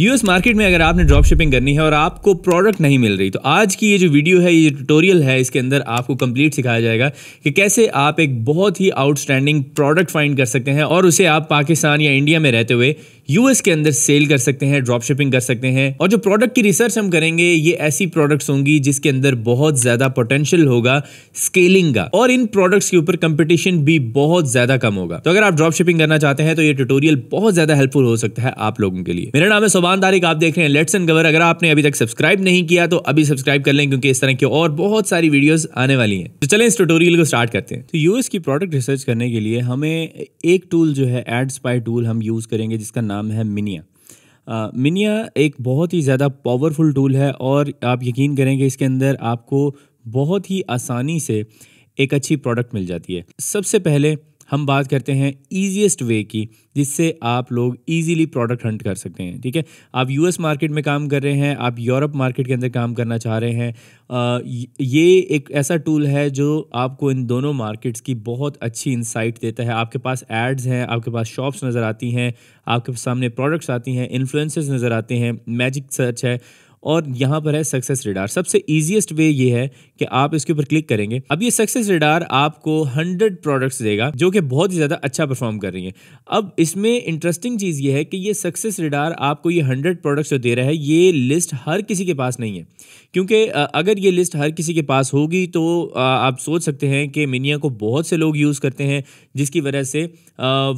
US market में अगर आपने ड्रॉप शिपिंग करनी है और आपको प्रोडक्ट नहीं मिल रही तो आज की ये जो वीडियो है ये ट्यूटोरियल है इसके अंदर आपको कंप्लीट सिखाया जाएगा कि कैसे आप एक बहुत ही आउटस्टैंडिंग प्रोडक्ट फाइंड कर सकते हैं और उसे आप पाकिस्तान या इंडिया में रहते हुए यूएस के अंदर सेल कर सकते हैं ड्रॉप शिपिंग कर सकते हैं और जो प्रोडक्ट की रिसर्च हम करेंगे ये ऐसी प्रोडक्ट्स होंगी जिसके अंदर बहुत ज्यादा पोटेंशियल होगा स्केलिंग का और इन प्रोडक्ट्स के ऊपर कंपटीशन भी बहुत ज्यादा कम होगा तो अगर आप ड्रॉप शिपिंग करना चाहते हैं तो ये ट्यूटोरियल बहुत ज्यादा हेल्पफुल हो सकता है आप लोगों के लिए मेरा नाम है सोबान तारिक आप देख रहे हैं लेट्स एंड कवर अगर आपने अभी तक सब्सक्राइब नहीं किया तो अभी सब्सक्राइब कर लें क्योंकि इस तरह की और बहुत सारी वीडियोज आने वाली है तो चले इस ट्यूटोरियल को स्टार्ट करते हैं तो यूएस की प्रोडक्ट रिसर्च करने के लिए हमें एक टूल जो है एड स्पाई टूल हम यूज करेंगे जिसका नाम नाम है मिनिया मिनिया एक बहुत ही ज़्यादा पावरफुल टूल है और आप यकीन करें कि इसके अंदर आपको बहुत ही आसानी से एक अच्छी प्रोडक्ट मिल जाती है सबसे पहले हम बात करते हैं ईजिएस्ट वे की जिससे आप लोग ईज़ीली प्रोडक्ट हंट कर सकते हैं ठीक है आप यूएस मार्केट में काम कर रहे हैं आप यूरोप मार्केट के अंदर काम करना चाह रहे हैं ये एक ऐसा टूल है जो आपको इन दोनों मार्केट्स की बहुत अच्छी इंसाइट देता है आपके पास एड्स हैं आपके पास शॉप्स नज़र आती हैं आपके सामने प्रोडक्ट्स आती हैं इन्फ्लुएंसर्स नज़र आते हैं मैजिक सर्च है और यहाँ पर है सक्सेस रिडार सबसे ईजिएस्ट वे ये है कि आप इसके ऊपर क्लिक करेंगे अब ये सक्सेस रेडार आपको हंड्रेड प्रोडक्ट्स देगा जो कि बहुत ही ज़्यादा अच्छा परफॉर्म कर रही है अब इसमें इंटरेस्टिंग चीज़ ये है कि ये सक्सेस रेडार आपको ये हंड्रेड प्रोडक्ट्स जो दे रहा है ये लिस्ट हर किसी के पास नहीं है क्योंकि अगर ये लिस्ट हर किसी के पास होगी तो आप सोच सकते हैं कि मिनिया को बहुत से लोग यूज़ करते हैं जिसकी वजह से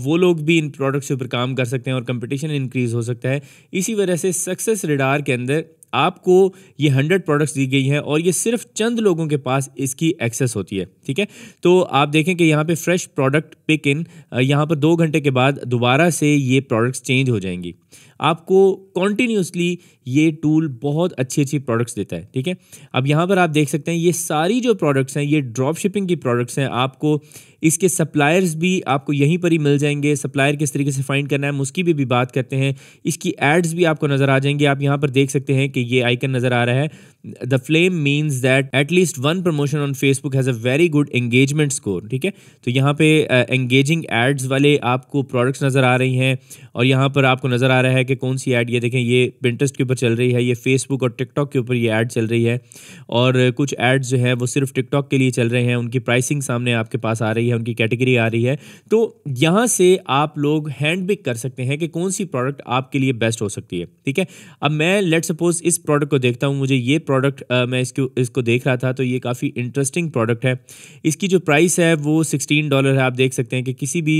वो लोग भी इन प्रोडक्ट्स के ऊपर काम कर सकते हैं और कंपटीशन इंक्रीज़ हो सकता है इसी वजह से सक्सेस रेडार के अंदर आपको ये हंड्रेड प्रोडक्ट्स दी गई हैं और ये सिर्फ चंद लोग लोगों के पास इसकी एक्सेस होती है ठीक है तो आप देखें कि यहाँ पे फ्रेश प्रोडक्ट पिक इन यहाँ पर दो घंटे के बाद दोबारा से ये प्रोडक्ट्स चेंज हो जाएंगी आपको कॉन्टीन्यूसली ये टूल बहुत अच्छी अच्छी प्रोडक्ट्स देता है ठीक है अब यहाँ पर आप देख सकते हैं ये सारी जो प्रोडक्ट्स हैं ये ड्रॉप शिपिंग की प्रोडक्ट्स हैं आपको इसके सप्लायर्स भी आपको यहीं पर ही मिल जाएंगे सप्लायर किस तरीके से फाइंड करना है हम उसकी भी, भी बात करते हैं इसकी एड्स भी आपको नज़र आ जाएंगे आप यहाँ पर देख सकते हैं कि ये आइकन नज़र आ रहा है the flame means that at least one promotion on Facebook has a very good engagement score ठीक है तो यहाँ पे एंगेजिंग uh, एड्स वाले आपको प्रोडक्ट्स नज़र आ रही हैं और यहाँ पर आपको नज़र आ रहा है कि कौन सी ऐड ये देखें ये प्रिंटेस्ट के ऊपर चल रही है ये फेसबुक और टिकटॉक के ऊपर ये ऐड चल रही है और कुछ ऐड्स जो है वो सिर्फ टिकटॉक के लिए चल रहे हैं उनकी प्राइसिंग सामने आपके पास आ रही है है उनकी कैटेगरी आ रही है तो यहाँ से आप लोग हैंड पिक कर सकते हैं कि कौन सी प्रोडक्ट आपके लिए बेस्ट हो सकती है ठीक है अब मैं लेट सपोज इस प्रोडक्ट को देखता हूँ मुझे ये प्रोडक्ट मैं इसको इसको देख रहा था तो ये काफ़ी इंटरेस्टिंग प्रोडक्ट है इसकी जो प्राइस है वो सिक्सटीन डॉलर है आप देख सकते हैं कि किसी भी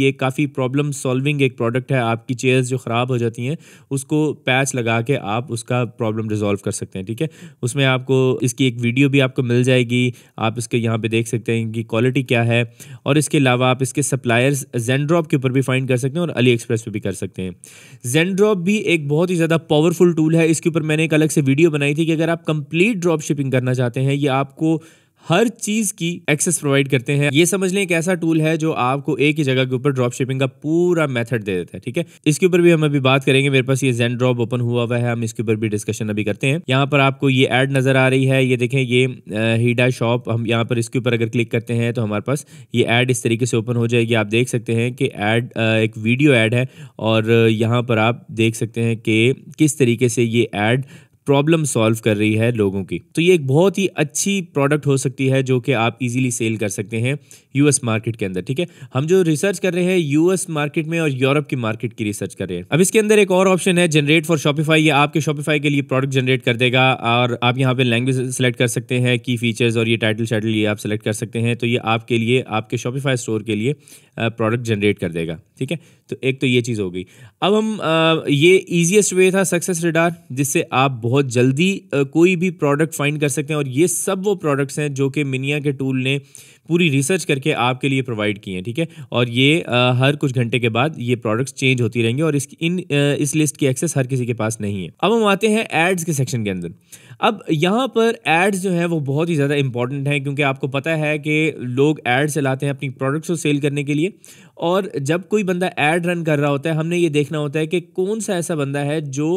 ये काफ़ी प्रॉब्लम सॉल्विंग एक प्रोडक्ट है आपकी चेयर्स जो ख़राब हो जाती हैं उसको पैच लगा के आप उसका प्रॉब्लम रिजॉल्व कर सकते हैं ठीक है उसमें आपको इसकी एक वीडियो भी आपको मिल जाएगी आप इसके यहाँ पे देख सकते हैं कि क्वालिटी क्या है और इसके अलावा आप इसके सप्लायर्स जेनड्रॉप के ऊपर भी फाइंड कर सकते हैं और अली एक्सप्रेस पर भी कर सकते हैं जेंड्रॉप भी एक बहुत ही ज़्यादा पावरफुल टूल है इसके ऊपर मैंने एक अलग से वीडियो बनाई थी कि अगर आप कंप्लीट ड्रॉप शिपिंग करना चाहते हैं या आपको हर चीज की एक्सेस प्रोवाइड करते हैं ये समझ लें एक ऐसा टूल है जो आपको एक ही जगह के ऊपर ड्रॉप शिपिंग का पूरा मेथड दे देता है ठीक है इसके ऊपर भी हम अभी बात करेंगे मेरे पास ये जेन ड्रॉप ओपन हुआ हुआ है हम इसके ऊपर भी डिस्कशन अभी करते हैं यहाँ पर आपको ये एड नजर आ रही है ये देखें ये हीडा शॉप हम यहाँ पर इसके ऊपर अगर क्लिक करते हैं तो हमारे पास ये एड इस तरीके से ओपन हो जाएगी आप देख सकते हैं कि एड एक वीडियो एड है और यहाँ पर आप देख सकते हैं कि किस तरीके से ये एड प्रॉब्लम सॉल्व कर रही है लोगों की तो ये एक बहुत ही अच्छी प्रोडक्ट हो सकती है जो कि आप इजीली सेल कर सकते हैं यूएस मार्केट के अंदर ठीक है हम जो रिसर्च कर रहे हैं यूएस मार्केट में और यूरोप की मार्केट की रिसर्च कर रहे हैं अब इसके अंदर एक और ऑप्शन है जनरेट फॉर शॉपिफाई ये आपके शॉपिफाई के लिए प्रोडक्ट जनरेट कर देगा और आप यहाँ पे लैंग्वेज सेलेक्ट कर सकते हैं की फीचर्स और ये टाइटल शाइटल ये आप सेलेक्ट कर सकते हैं तो ये आपके लिए आपके शॉपिफाई स्टोर के लिए प्रोडक्ट जनरेट कर देगा ठीक है तो एक तो ये चीज़ हो गई अब हम आ, ये ईजिएस्ट वे था सक्सेस रिडार जिससे आप बहुत जल्दी आ, कोई भी प्रोडक्ट फाइंड कर सकते हैं और ये सब वो प्रोडक्ट्स हैं जो कि मिनिया के टूल ने पूरी रिसर्च करके आपके लिए प्रोवाइड की हैं ठीक है थीके? और ये आ, हर कुछ घंटे के बाद ये प्रोडक्ट्स चेंज होती रहेंगी और इस इन आ, इस लिस्ट की एक्सेस हर किसी के पास नहीं है अब हम आते हैं एड्स के सेक्शन के अंदर अब यहाँ पर एड्स जो है वो बहुत ही ज़्यादा इंपॉर्टेंट हैं क्योंकि आपको पता है कि लोग एड्स चलाते हैं अपनी प्रोडक्ट्स को सेल करने के लिए और जब कोई बंदा एड रन कर रहा होता है हमने ये देखना होता है कि कौन सा ऐसा बंदा है जो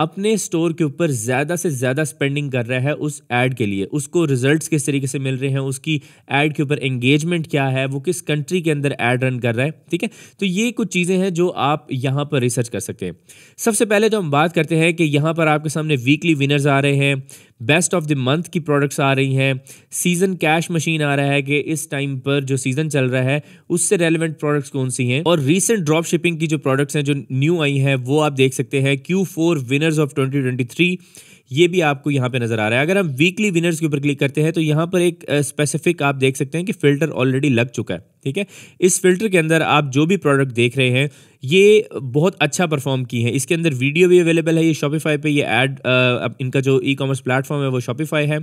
अपने स्टोर के ऊपर ज़्यादा से ज़्यादा स्पेंडिंग कर रहा है उस एड के लिए उसको रिजल्ट्स किस तरीके से मिल रहे हैं उसकी एड के ऊपर एंगेजमेंट क्या है वो किस कंट्री के अंदर एड रन कर रहा है ठीक है तो ये कुछ चीज़ें हैं जो आप यहाँ पर रिसर्च कर सकते हैं सबसे पहले जो तो हम बात करते हैं कि यहाँ पर आपके सामने वीकली विनर्स आ रहे हैं बेस्ट ऑफ द मंथ की प्रोडक्ट्स आ रही हैं सीज़न कैश मशीन आ रहा है कि इस टाइम पर जो सीज़न चल रहा है उससे रेलिवेंट प्रोडक्ट्स कौन सी हैं और रीसेंट ड्रॉप शिपिंग की जो प्रोडक्ट्स हैं जो न्यू आई हैं वो आप देख सकते हैं Q four winners of twenty twenty three ये भी आपको यहाँ पे नज़र आ रहा है अगर हम वीकली विनर्स के ऊपर क्लिक करते हैं तो यहाँ पर एक स्पेसिफिक आप देख सकते हैं कि फिल्टर ऑलरेडी लग चुका है ठीक है इस फिल्टर के अंदर आप जो भी प्रोडक्ट देख रहे हैं ये बहुत अच्छा परफॉर्म की है इसके अंदर वीडियो भी अवेलेबल है ये शॉपिफाई पे ये एड इनका जो ई कॉमर्स प्लेटफॉर्म है वो शॉपिफाई है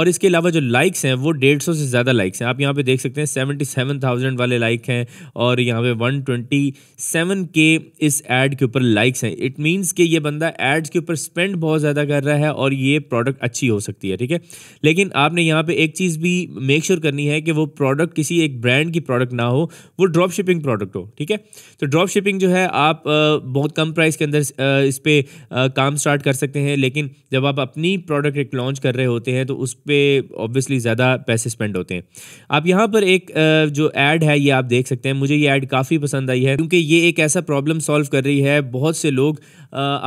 और इसके अलावा जो लाइक्स हैं वो डेढ़ सौ से ज़्यादा लाइक्स हैं आप यहाँ पे देख सकते हैं सेवेंटी सेवन थाउजेंड वाले लाइक हैं और यहाँ पे वन ट्वेंटी सेवन के इस एड के ऊपर लाइक्स हैं इट मीन्स कि ये बंदा एड्स के ऊपर स्पेंड बहुत ज़्यादा कर रहा है और ये प्रोडक्ट अच्छी हो सकती है ठीक है लेकिन आपने यहाँ पर एक चीज़ भी मेक श्योर sure करनी है कि वो प्रोडक्ट किसी एक ब्रांड की प्रोडक्ट प्रोडक्ट ना हो वो ड्रॉप शिपिंग प्रोडक्ट हो ठीक है तो ड्रॉप शिपिंग जो है आप बहुत कम प्राइस के अंदर इस पर काम स्टार्ट कर सकते हैं लेकिन जब आप अपनी प्रोडक्ट एक लॉन्च कर रहे होते हैं तो उस पर ऑब्वियसली ज़्यादा पैसे स्पेंड होते हैं आप यहाँ पर एक जो ऐड है ये आप देख सकते हैं मुझे ये ऐड काफ़ी पसंद आई है क्योंकि ये एक ऐसा प्रॉब्लम सॉल्व कर रही है बहुत से लोग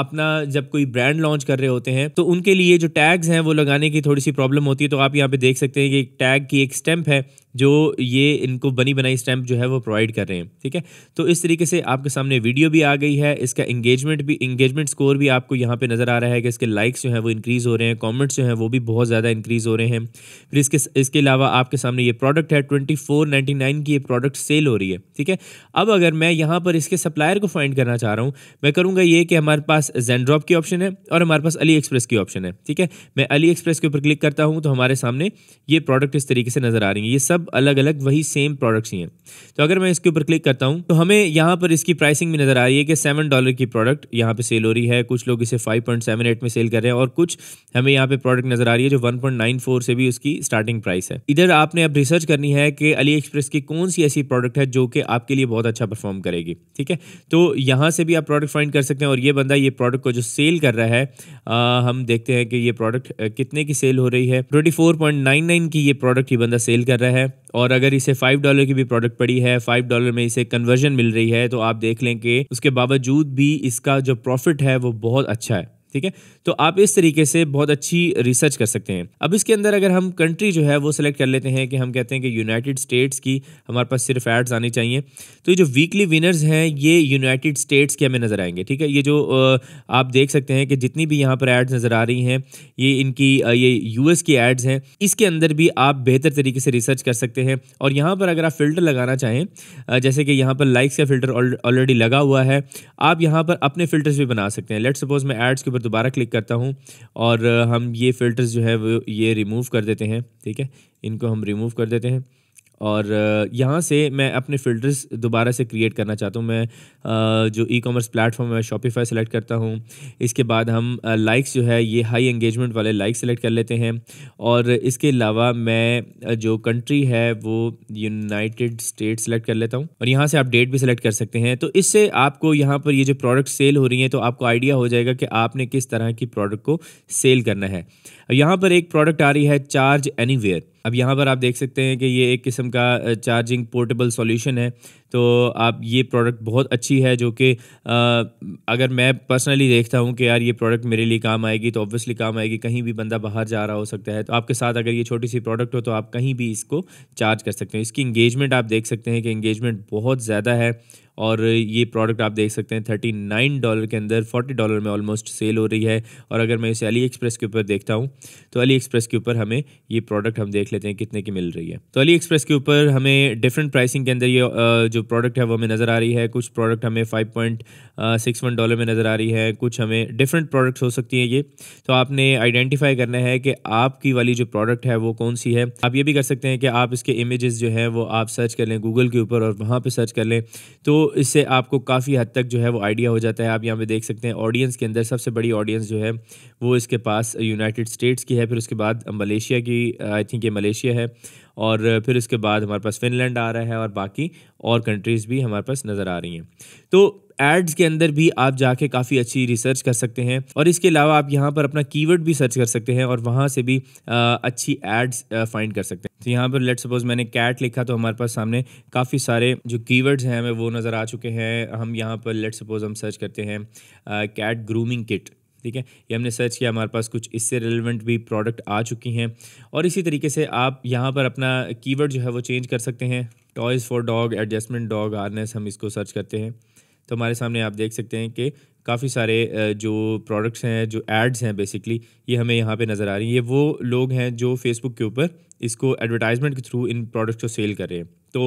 अपना जब कोई ब्रांड लॉन्च कर रहे होते हैं तो उनके लिए जो टैग्स हैं वो लगाने की थोड़ी सी प्रॉब्लम होती है तो आप यहाँ पे देख सकते हैं कि एक टैग की एक स्टैम्प है जो ये इनको बनी बनाई स्टैम्प जो है वो प्रोवाइड कर रहे हैं ठीक है तो इस तरीके से आपके सामने वीडियो भी आ गई है इसका इंगेजमेंट भी इंगेजमेंट स्कोर भी आपको यहाँ पे नज़र आ रहा है कि इसके लाइक्स जो हैं वो इंक्रीज़ हो रहे हैं कॉमेंट्स जो हैं वो भी बहुत ज़्यादा इंक्रीज़ हो रहे हैं फिर इसके इसके अलावा आपके सामने ये प्रोडक्ट है ट्वेंटी की ये प्रोडक्ट सेल हो रही है ठीक है अब अगर मैं यहाँ पर इसके सप्लायर को फाइंड करना चाह रहा हूँ मैं करूँगा ये कि हमारे पास जेनड्रॉप की ऑप्शन है और हमारे पास अली एक्सप्रेस की ऑप्शन है ठीक है मैं अली एक्सप्रेस के ऊपर क्लिक करता हूँ तो हमारे सामने ये प्रोडक्ट इस तरीके से नज़र आ रही है ये सब सब अलग अलग वही सेम प्रोडक्ट्स ही हैं तो अगर मैं इसके ऊपर क्लिक करता हूँ तो हमें यहाँ पर इसकी प्राइसिंग भी नज़र आ रही है कि सेवन डॉलर की प्रोडक्ट यहाँ पे सेल हो रही है कुछ लोग इसे फाइव पॉइंट सेवन एट में सेल कर रहे हैं और कुछ हमें यहाँ पे प्रोडक्ट नज़र आ रही है जो वन पॉइंट नाइन फोर से भी उसकी स्टार्टिंग प्राइस है इधर आपने अब रिसर्च करनी है कि अली एक्सप्रेस की कौन सी ऐसी प्रोडक्ट है जो कि आपके लिए बहुत अच्छा परफॉर्म करेगी ठीक है तो यहाँ से भी आप प्रोडक्ट फाइंड कर सकते हैं और ये बंदा ये प्रोडक्ट को जो सेल कर रहा है हम देखते हैं कि ये प्रोडक्ट कितने की सेल हो रही है twenty four point nine nine की ये प्रोडक्ट ये बंदा सेल कर रहा है और अगर इसे फाइव डॉलर की भी प्रोडक्ट पड़ी है फाइव डॉलर में इसे कन्वर्जन मिल रही है तो आप देख लें कि उसके बावजूद भी इसका जो प्रॉफिट है वो बहुत अच्छा है ठीक है तो आप इस तरीके से बहुत अच्छी रिसर्च कर सकते हैं अब इसके अंदर अगर हम कंट्री जो है वो सिलेक्ट कर लेते हैं कि हम कहते हैं कि यूनाइटेड स्टेट्स की हमारे पास सिर्फ एड्स आनी चाहिए तो ये जो वीकली विनर्स हैं ये यूनाइटेड स्टेट्स के हमें नज़र आएंगे ठीक है ये जो आप देख सकते हैं कि जितनी भी यहाँ पर एड्स नज़र आ रही हैं ये इनकी ये एस की एड्स हैं इसके अंदर भी आप बेहतर तरीके से रिसर्च कर सकते हैं और यहाँ पर अगर आप फ़िल्टर लगाना चाहें जैसे कि यहाँ पर लाइक्स का फ़िल्टर ऑलरेडी लगा हुआ है आप यहाँ पर अपने फ़िल्टर्स भी बना सकते हैं लेट सपोज मैं एड्स के पर दोबारा क्लिक करता हूँ और हम ये फ़िल्टर्स जो है वो ये रिमूव कर देते हैं ठीक है इनको हम रिमूव कर देते हैं और यहाँ से मैं अपने फ़िल्टर्स दोबारा से क्रिएट करना चाहता हूँ मैं जो ई कॉमर्स प्लेटफॉर्म है शॉपिफाई सेलेक्ट करता हूँ इसके बाद हम लाइक्स जो है ये हाई एंगेजमेंट वाले लाइक सेलेक्ट कर लेते हैं और इसके अलावा मैं जो कंट्री है वो यूनाइटेड स्टेट सेलेक्ट कर लेता हूँ और यहाँ से आप डेट भी सेलेक्ट कर सकते हैं तो इससे आपको यहाँ पर ये जो प्रोडक्ट सेल हो रही हैं तो आपको आइडिया हो जाएगा कि आपने किस तरह की प्रोडक्ट को सेल करना है यहाँ पर एक प्रोडक्ट आ रही है चार्ज एनी अब यहाँ पर आप देख सकते हैं कि ये एक किस्म का चार्जिंग पोर्टेबल सॉल्यूशन है तो आप ये प्रोडक्ट बहुत अच्छी है जो कि अगर मैं पर्सनली देखता हूँ कि यार ये प्रोडक्ट मेरे लिए काम आएगी तो ऑब्वियसली काम आएगी कहीं भी बंदा बाहर जा रहा हो सकता है तो आपके साथ अगर ये छोटी सी प्रोडक्ट हो तो आप कहीं भी इसको चार्ज कर सकते हैं इसकी इंगेजमेंट आप देख सकते हैं कि इंगेजमेंट बहुत ज़्यादा है और ये प्रोडक्ट आप देख सकते हैं थर्टी नाइन डॉलर के अंदर फोर्टी डॉलर में ऑलमोस्ट सेल हो रही है और अगर मैं इसे अली एक्सप्रेस के ऊपर देखता हूँ तो अली एक्सप्रेस के ऊपर हमें ये प्रोडक्ट हम देख लेते हैं कितने की मिल रही है तो अली एक्सप्रेस के ऊपर हमें डिफरेंट प्राइसिंग के अंदर ये जो प्रोडक्ट है वो हमें नज़र आ रही है कुछ प्रोडक्ट हमें five point six one dollar में नज़र आ रही है कुछ हमें डिफरेंट प्रोडक्ट्स हो सकती हैं ये तो आपने आइडेंटिफाई करना है कि आपकी वाली जो प्रोडक्ट है वो कौन सी है आप ये भी कर सकते हैं कि आप इसके इमेजेस जो हैं वो आप सर्च कर लें गूगल के ऊपर और वहाँ पर सर्च कर लें तो इससे आपको काफ़ी हद तक जो है वो आइडिया हो जाता है आप यहाँ पे देख सकते हैं ऑडियंस के अंदर सबसे बड़ी ऑडियंस जो है वो इसके पास यूनाइटेड स्टेट्स की है फिर उसके बाद मलेशिया की आई थिंक ये मलेशिया है और फिर उसके बाद हमारे पास फिनलैंड आ रहा है और बाकी और कंट्रीज़ भी हमारे पास नज़र आ रही हैं तो एड्स के अंदर भी आप जाके काफ़ी अच्छी रिसर्च कर सकते हैं और इसके अलावा आप यहाँ पर अपना कीवर्ड भी सर्च कर सकते हैं और वहाँ से भी अच्छी एड्स फाइंड कर सकते हैं यहाँ पर लेट सपोज मैंने कैट लिखा तो हमारे पास सामने काफ़ी सारे जो कीवर्ड्स हैं हमें वो नज़र आ चुके हैं हम यहाँ पर लेट सपोज हम सर्च करते हैं कैट ग्रूमिंग किट ठीक है ये हमने सर्च किया हमारे पास कुछ इससे रिलेवेंट भी प्रोडक्ट आ चुकी हैं और इसी तरीके से आप यहाँ पर अपना कीवर्ड जो है वो चेंज कर सकते हैं toys for dog adjustment dog harness हम इसको सर्च करते हैं तो हमारे सामने आप देख सकते हैं कि काफ़ी सारे जो प्रोडक्ट्स हैं जो एड्स हैं बेसिकली ये हमें यहाँ पे नज़र आ रही हैं ये वो लोग हैं जो फेसबुक के ऊपर इसको एडवर्टाइजमेंट के थ्रू इन प्रोडक्ट्स को सेल कर रहे हैं तो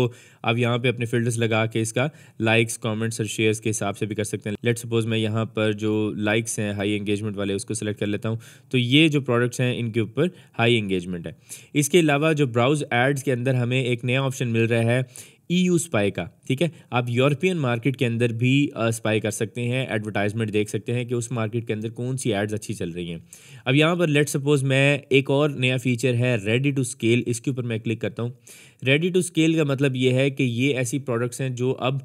आप यहाँ पे अपने फिल्टर्स लगा के इसका लाइक्स कमेंट्स और शेयर्स के हिसाब से भी कर सकते हैं लेट सपोज मैं यहाँ पर जो लाइक्स हैं हाई एंगेजमेंट वाले उसको सिलेक्ट कर लेता हूँ तो ये जो प्रोडक्ट्स हैं इनके ऊपर हाई एंगेजमेंट है इसके अलावा जो ब्राउज एड्स के अंदर हमें एक नया ऑप्शन मिल रहा है ईयू e स्पाई का ठीक है आप यूरोपियन मार्केट के अंदर भी स्पाई कर सकते हैं एडवर्टाइजमेंट देख सकते हैं कि उस मार्केट के अंदर कौन सी एड्स अच्छी चल रही हैं अब यहाँ पर लेट सपोज मैं एक और नया फीचर है रेडी टू स्केल इसके ऊपर मैं क्लिक करता हूँ रेडी टू स्केल का मतलब ये है कि ये ऐसी प्रोडक्ट्स हैं जो अब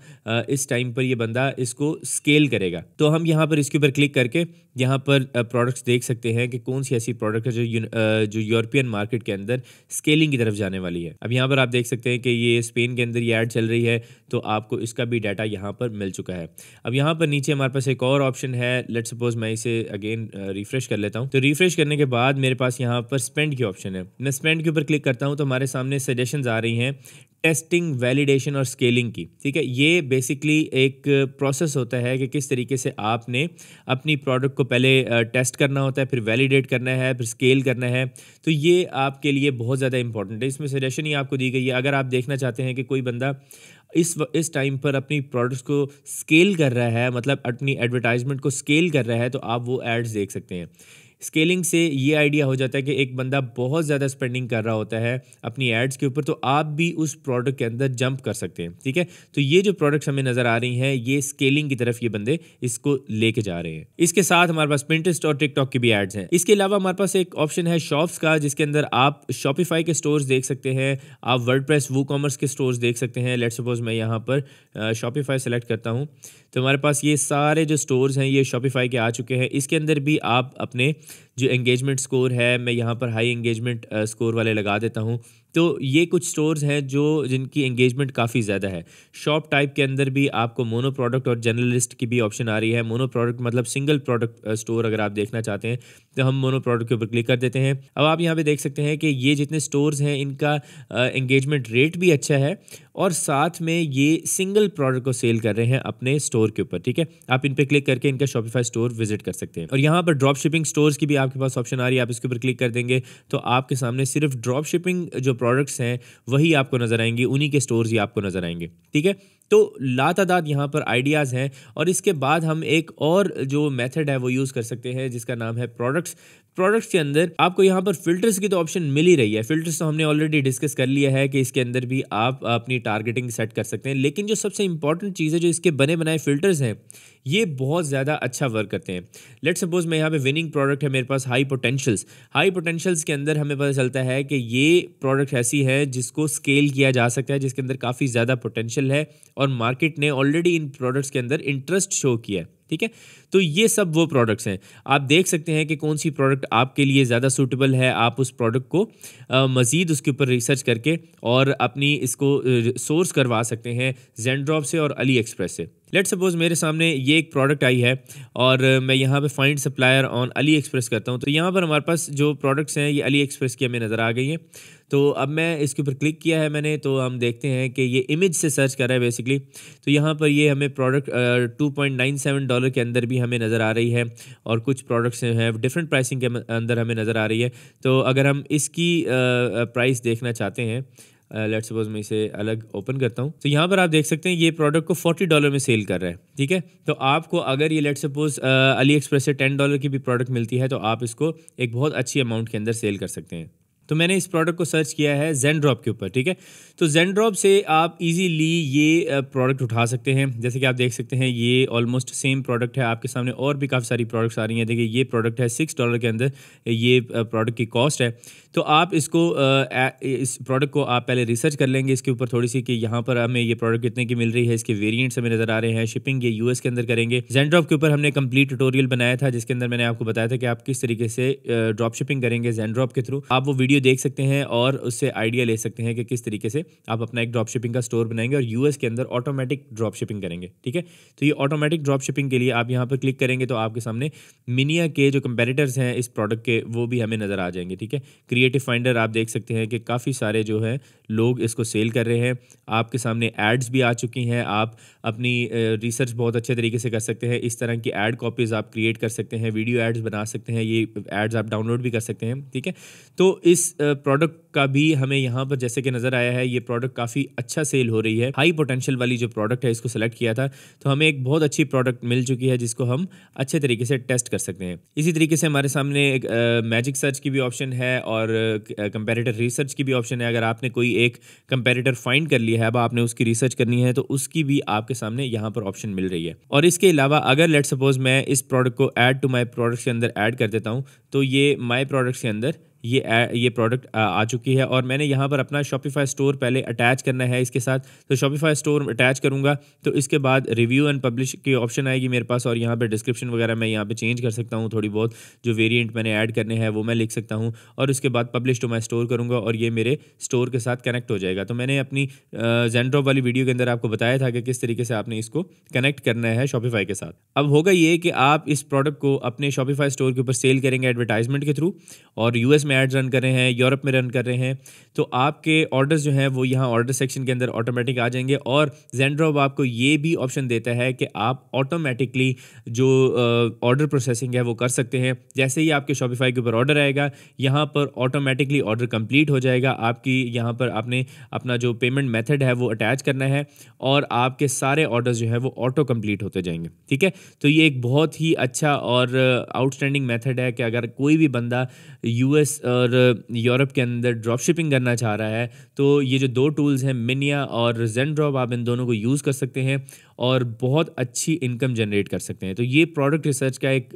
इस टाइम पर ये बंदा इसको स्केल करेगा तो हम यहाँ पर इसके ऊपर क्लिक करके यहाँ पर प्रोडक्ट्स देख सकते हैं कि कौन सी ऐसी प्रोडक्ट है जो जो यूरोपियन मार्केट के अंदर स्केलिंग की तरफ जाने वाली है अब यहाँ पर आप देख सकते हैं कि ये स्पेन के अंदर ये ऐड चल रही है तो आपको इसका भी डाटा यहाँ पर मिल चुका है अब यहाँ पर नीचे हमारे पास एक और ऑप्शन है लेट सपोज मैं इसे अगेन रिफ्रेश कर लेता हूँ तो रिफ्रेश करने के बाद मेरे पास यहाँ पर स्पेंड की ऑप्शन है मैं स्पेंड के ऊपर क्लिक करता हूँ तो हमारे सामने सजेशन आ रहे रही हैं टेस्टिंग वैलिडेशन और स्केलिंग की ठीक है ये बेसिकली एक प्रोसेस होता है कि किस तरीके से आपने अपनी प्रोडक्ट को पहले टेस्ट करना होता है फिर वैलिडेट करना है फिर स्केल करना है तो ये आपके लिए बहुत ज़्यादा इंपॉर्टेंट है इसमें सजेशन ही आपको दी गई है अगर आप देखना चाहते हैं कि कोई बंदा इस इस टाइम पर अपनी प्रोडक्ट्स को स्केल कर रहा है मतलब अपनी एडवर्टाइजमेंट को स्केल कर रहा है तो आप वो एड्स देख सकते हैं स्केलिंग से ये आइडिया हो जाता है कि एक बंदा बहुत ज़्यादा स्पेंडिंग कर रहा होता है अपनी एड्स के ऊपर तो आप भी उस प्रोडक्ट के अंदर जंप कर सकते हैं ठीक है तो ये जो प्रोडक्ट्स हमें नज़र आ रही हैं ये स्केलिंग की तरफ ये बंदे इसको लेके जा रहे हैं इसके साथ हमारे पास प्रिंटेस्ट और टिकटॉक की भी एड्स हैं इसके अलावा हमारे पास एक ऑप्शन है शॉप्स का जिसके अंदर आप शॉपिफाई के स्टोर्स देख सकते हैं आप वर्ड प्रेस के स्टोर्स देख सकते हैं लेट सपोज मैं यहाँ पर शॉपिफाई सेलेक्ट करता हूँ तो हमारे पास ये सारे जो स्टोर्स हैं ये शॉपिफाई के आ चुके हैं इसके अंदर भी आप अपने जो एंगेजमेंट स्कोर है मैं यहाँ पर हाई एंगेजमेंट स्कोर वाले लगा देता हूँ तो ये कुछ स्टोर्स हैं जो जिनकी एंगेजमेंट काफ़ी ज़्यादा है शॉप टाइप के अंदर भी आपको मोनो प्रोडक्ट और जर्नलिस्ट की भी ऑप्शन आ रही है मोनो प्रोडक्ट मतलब सिंगल प्रोडक्ट स्टोर अगर आप देखना चाहते हैं तो हम मोनो प्रोडक्ट के ऊपर क्लिक कर देते हैं अब आप यहाँ पे देख सकते हैं कि ये जितने स्टोर्स हैं इनका एंगेजमेंट uh, रेट भी अच्छा है और साथ में ये सिंगल प्रोडक्ट को सेल कर रहे हैं अपने स्टोर के ऊपर ठीक है आप इन पर क्लिक करके इनका शॉपिफाई स्टोर विजिट कर सकते हैं और यहाँ पर ड्रॉप शिपिंग स्टोर्स की भी आप आपके पास ऑप्शन आ रही है आप इसके ऊपर क्लिक कर देंगे तो आपके सामने सिर्फ ड्रॉप शिपिंग जो प्रोडक्ट्स हैं वही आपको नज़र आएंगे उन्हीं के स्टोर्स ही आपको नज़र आएंगे ठीक है तो तदाद यहाँ पर आइडियाज़ हैं और इसके बाद हम एक और जो मेथड है वो यूज़ कर सकते हैं जिसका नाम है प्रोडक्ट्स प्रोडक्ट्स के अंदर आपको यहाँ पर फिल्टर्स की तो ऑप्शन मिल ही रही है फिल्टर्स तो हमने ऑलरेडी डिस्कस कर लिया है कि इसके अंदर भी आप अपनी टारगेटिंग सेट कर सकते हैं लेकिन जो सबसे इंपॉर्टेंट चीज़ है जो इसके बने बनाए फिल्टर्स हैं ये बहुत ज़्यादा अच्छा वर्क करते हैं लेट सपोज मैं यहाँ पे विनिंग प्रोडक्ट है मेरे पास हाई पोटेंशियल्स हाई पोटेंशियल्स के अंदर हमें पता चलता है कि ये प्रोडक्ट ऐसी है जिसको स्केल किया जा सकता है जिसके अंदर काफ़ी ज़्यादा पोटेंशियल है और मार्केट ने ऑलरेडी इन प्रोडक्ट्स के अंदर इंटरेस्ट शो किया है ठीक है तो ये सब वो प्रोडक्ट्स हैं आप देख सकते हैं कि कौन सी प्रोडक्ट आपके लिए ज़्यादा सूटेबल है आप उस प्रोडक्ट को मज़ीद उसके ऊपर रिसर्च करके और अपनी इसको सोर्स करवा सकते हैं जेंड्रॉप से और अली एक्सप्रेस से लेट सपोज मेरे सामने ये एक प्रोडक्ट आई है और मैं यहाँ पे find supplier on AliExpress करता हूँ तो यहाँ पर हमारे पास जो प्रोडक्ट्स हैं ये अली एक्सप्रेस की हमें नज़र आ गई हैं तो अब मैं इसके ऊपर क्लिक किया है मैंने तो हम देखते हैं कि ये इमेज से सर्च कर रहा है बेसिकली तो यहाँ पर ये हमें product two point nine seven dollar के अंदर भी हमें नज़र आ रही है और कुछ प्रोडक्ट्स हैं डिफरेंट प्राइसिंग के अंदर हमें नज़र आ रही है तो अगर हम इसकी प्राइस देखना चाहते हैं लेट uh, सपोज मैं इसे अलग ओपन करता हूँ तो यहाँ पर आप देख सकते हैं ये प्रोडक्ट को फोर्टी डॉलर में सेल कर रहा है ठीक है तो आपको अगर ये लेट सपोज अली एक्सप्रेस से टेन डॉलर की भी प्रोडक्ट मिलती है तो आप इसको एक बहुत अच्छी अमाउंट के अंदर सेल कर सकते हैं तो मैंने इस प्रोडक्ट को सर्च किया है जेन ड्रॉप के ऊपर ठीक है तो जेन ड्रॉप से आप इजीली ये प्रोडक्ट उठा सकते हैं जैसे कि आप देख सकते हैं ये ऑलमोस्ट सेम प्रोडक्ट है आपके सामने और भी काफ़ी सारी प्रोडक्ट्स आ रही हैं देखिए ये प्रोडक्ट है सिक्स डॉलर के अंदर ये प्रोडक्ट की कॉस्ट है तो आप इसको इस प्रोडक्ट को आप पहले रिसर्च कर लेंगे इसके ऊपर थोड़ी सी कि यहाँ पर हमें ये प्रोडक्ट कितने की मिल रही है इसके वेरियंट्स हमें नज़र आ रहे हैं शिपिंग ये यू के अंदर करेंगे जेन ड्रॉप के ऊपर हमने कम्प्लीट टूटोरियल बनाया था जिसके अंदर मैंने आपको बताया था कि आप किस तरीके से ड्रॉप शिपिंग करेंगे जेन ड्रॉप के थ्रू आप वो वीडियो वीडियो देख सकते हैं और उससे आइडिया ले सकते हैं कि किस तरीके से आप अपना एक ड्रॉप शिपिंग का स्टोर बनाएंगे और यूएस के अंदर ऑटोमेटिक ड्रॉप शिपिंग करेंगे ठीक है तो ये ऑटोमेटिक ड्रॉप शिपिंग के लिए आप यहाँ पर क्लिक करेंगे तो आपके सामने मिनिया के जो कंपेरेटर्स हैं इस प्रोडक्ट के वो भी हमें नज़र आ जाएंगे ठीक है क्रिएटिव फाइंडर आप देख सकते हैं कि काफ़ी सारे जो हैं लोग इसको सेल कर रहे हैं आपके सामने एड्स भी आ चुकी हैं आप अपनी रिसर्च बहुत अच्छे तरीके से कर सकते हैं इस तरह की एड कॉपीज़ आप क्रिएट कर सकते हैं वीडियो एड्स बना सकते हैं ये एड्स आप डाउनलोड भी कर सकते हैं ठीक है तो इस प्रोडक्ट का भी हमें यहाँ पर जैसे कि नजर आया है ये प्रोडक्ट काफी अच्छा सेल हो रही है हाई पोटेंशियल वाली जो प्रोडक्ट है इसको सेलेक्ट किया था तो हमें एक बहुत अच्छी प्रोडक्ट मिल चुकी है जिसको हम अच्छे तरीके से टेस्ट कर सकते हैं इसी तरीके से हमारे सामने एक मैजिक सर्च की भी ऑप्शन है और कंपेरेटर रिसर्च की भी ऑप्शन है अगर आपने कोई एक कंपेरेटर फाइंड कर लिया है अब आपने उसकी रिसर्च करनी है तो उसकी भी आपके सामने यहाँ पर ऑप्शन मिल रही है और इसके अलावा अगर लेट सपोज मैं इस प्रोडक्ट को ऐड टू माई प्रोडक्ट्स के अंदर ऐड कर देता हूँ तो ये माई प्रोडक्ट्स के अंदर ये आ, ये प्रोडक्ट आ, आ चुकी है और मैंने यहाँ पर अपना शॉपिफाई स्टोर पहले अटैच करना है इसके साथ तो शॉपिफाई स्टोर अटैच करूँगा तो इसके बाद रिव्यू एंड पब्लिश की ऑप्शन आएगी मेरे पास और यहाँ पर डिस्क्रिप्शन वगैरह मैं यहाँ पर चेंज कर सकता हूँ थोड़ी बहुत जो वेरियंट मैंने ऐड करने हैं वो मैं लिख सकता हूँ और उसके बाद पब्लिश टू तो मैं स्टोर करूँगा और ये मेरे स्टोर के साथ कनेक्ट हो जाएगा तो मैंने अपनी जेनड्रॉप वाली वीडियो के अंदर आपको बताया था कि किस तरीके से आपने इसको कनेक्ट करना है शॉपिफाई के साथ अब होगा ये कि आप इस प्रोडक्ट को अपने शॉपिफाई स्टोर के ऊपर सेल करेंगे एडवर्टाइजमेंट के थ्रू और यू में एड रन कर रहे हैं यूरोप में रन कर रहे हैं तो आपके ऑर्डर्स जो हैं वो यहाँ ऑर्डर सेक्शन के अंदर ऑटोमेटिक आ जाएंगे और जेंड्रॉब आपको ये भी ऑप्शन देता है कि आप ऑटोमेटिकली जो ऑर्डर प्रोसेसिंग है वो कर सकते हैं जैसे ही आपके शॉपिफाई के ऊपर ऑर्डर आएगा यहाँ पर ऑटोमेटिकली ऑर्डर कंप्लीट हो जाएगा आपकी यहाँ पर आपने अपना जो पेमेंट मैथड है वो अटैच करना है और आपके सारे ऑर्डर्स जो है वो ऑटो कम्प्लीट होते जाएंगे ठीक है तो ये एक बहुत ही अच्छा और आउटस्टैंडिंग मेथड है कि अगर कोई भी बंदा यूएस और यूरोप के अंदर ड्रॉप शिपिंग करना चाह रहा है तो ये जो दो टूल्स हैं मिनिया और जेन ड्रॉप आप इन दोनों को यूज़ कर सकते हैं और बहुत अच्छी इनकम जनरेट कर सकते हैं तो ये प्रोडक्ट रिसर्च का एक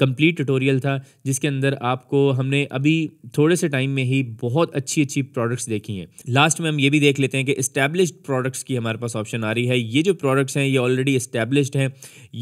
कंप्लीट ट्यूटोरियल था जिसके अंदर आपको हमने अभी थोड़े से टाइम में ही बहुत अच्छी अच्छी प्रोडक्ट्स देखी हैं लास्ट में हम ये भी देख लेते हैं कि इस्टेब्लिश प्रोडक्ट्स की हमारे पास ऑप्शन आ रही है ये जो प्रोडक्ट्स हैं ये ऑलरेडी इस्टेब्लिश हैं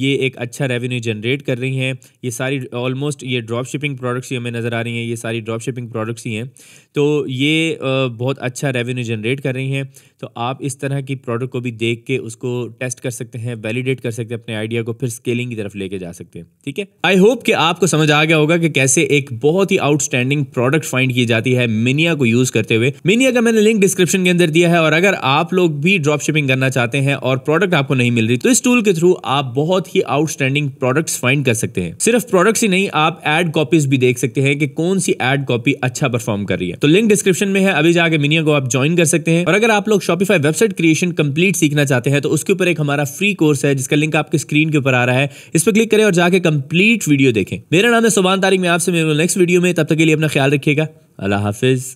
ये एक अच्छा रेवेन्यू जनरेट कर रही हैं ये सारी ऑलमोस्ट ये ड्रॉप शिपिंग प्रोडक्ट्स ही हमें नज़र आ रही हैं ये सारी ड्रॉप शिपिंग प्रोडक्ट्स ही हैं तो ये बहुत अच्छा रेवेन्यू जनरेट कर रही हैं तो आप इस तरह की प्रोडक्ट को भी देख के उसको टेस्ट कर सकते हैं वैलिडेट कर सकते हैं अपने आइडिया को फिर स्केलिंग की तरफ लेके जा सकते हैं ठीक है आई होप कि आपको समझ आ गया होगा कि कैसे एक बहुत ही आउटस्टैंडिंग प्रोडक्ट फाइंड की जाती है मिनिया को यूज करते हुए मिनिया का मैंने लिंक डिस्क्रिप्शन के अंदर दिया है और अगर आप लोग भी ड्रॉप शिपिंग करना चाहते हैं और प्रोडक्ट आपको नहीं मिल रही तो इस टूल के थ्रू आप बहुत ही आउटस्टैंडिंग प्रोडक्ट फाइंड कर सकते हैं सिर्फ प्रोडक्ट्स ही नहीं आप एड कॉपीज भी देख सकते हैं कि कौन सी एड कॉपी अच्छा परफॉर्म कर रही है तो लिंक डिस्क्रिप्शन में है अभी जाके मिनिया को आप ज्वाइन कर सकते हैं और अगर आप लोग शॉपिफाई वेबसाइट क्रिएशन कंप्लीट सीखना चाहते हैं तो उसके ऊपर एक हमारा फ्री कोर्स है जिसका लिंक आपके स्क्रीन के ऊपर आ रहा है इस पर क्लिक करें और जाके कंप्लीट वीडियो देखें मेरा नाम है सुबान तारिक मैं आपसे मिलूंगा नेक्स्ट वीडियो में तब तक के लिए अपना ख्याल रखिएगा अल्लाह हाफिज़